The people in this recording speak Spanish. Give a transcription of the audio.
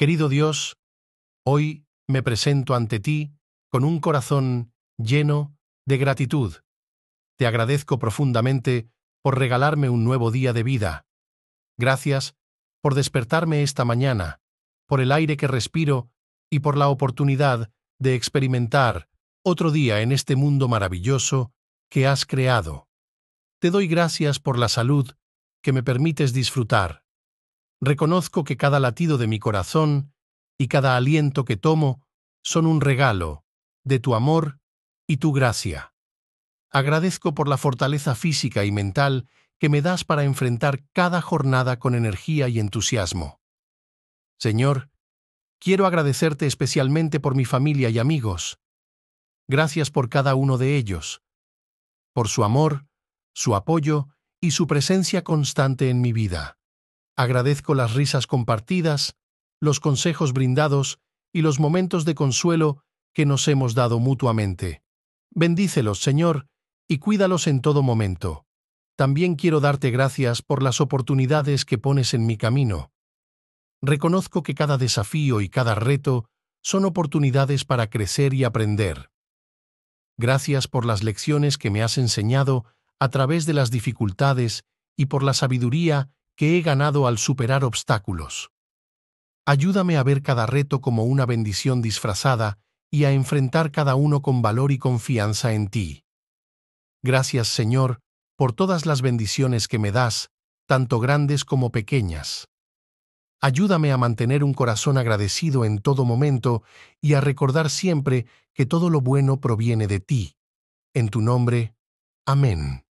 Querido Dios, hoy me presento ante ti con un corazón lleno de gratitud. Te agradezco profundamente por regalarme un nuevo día de vida. Gracias por despertarme esta mañana, por el aire que respiro y por la oportunidad de experimentar otro día en este mundo maravilloso que has creado. Te doy gracias por la salud que me permites disfrutar, Reconozco que cada latido de mi corazón y cada aliento que tomo son un regalo de tu amor y tu gracia. Agradezco por la fortaleza física y mental que me das para enfrentar cada jornada con energía y entusiasmo. Señor, quiero agradecerte especialmente por mi familia y amigos. Gracias por cada uno de ellos, por su amor, su apoyo y su presencia constante en mi vida. Agradezco las risas compartidas, los consejos brindados y los momentos de consuelo que nos hemos dado mutuamente. Bendícelos, Señor, y cuídalos en todo momento. También quiero darte gracias por las oportunidades que pones en mi camino. Reconozco que cada desafío y cada reto son oportunidades para crecer y aprender. Gracias por las lecciones que me has enseñado a través de las dificultades y por la sabiduría que he ganado al superar obstáculos. Ayúdame a ver cada reto como una bendición disfrazada y a enfrentar cada uno con valor y confianza en ti. Gracias Señor, por todas las bendiciones que me das, tanto grandes como pequeñas. Ayúdame a mantener un corazón agradecido en todo momento y a recordar siempre que todo lo bueno proviene de ti. En tu nombre. Amén.